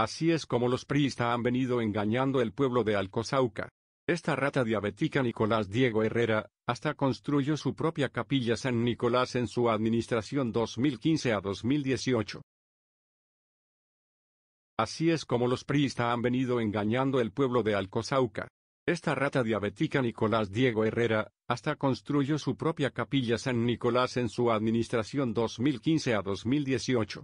Así es como los priistas han venido engañando el pueblo de Alcosauca. Esta rata diabética Nicolás Diego Herrera, hasta construyó su propia capilla San Nicolás en su administración 2015 a 2018. Así es como los priistas han venido engañando el pueblo de Alcosauca. Esta rata diabética Nicolás Diego Herrera, hasta construyó su propia capilla San Nicolás en su administración 2015 a 2018.